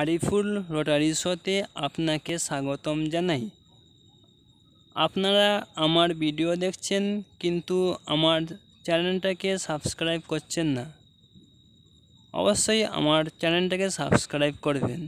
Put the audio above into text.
Ariful rotary শোতে আপনাকে স্বাগতম জানাই আপনারা আমার ভিডিও দেখছেন কিন্তু আমার চ্যানেলটাকে সাবস্ক্রাইব করছেন না অবশ্যই আমার চ্যানেলটাকে সাবস্ক্রাইব করবেন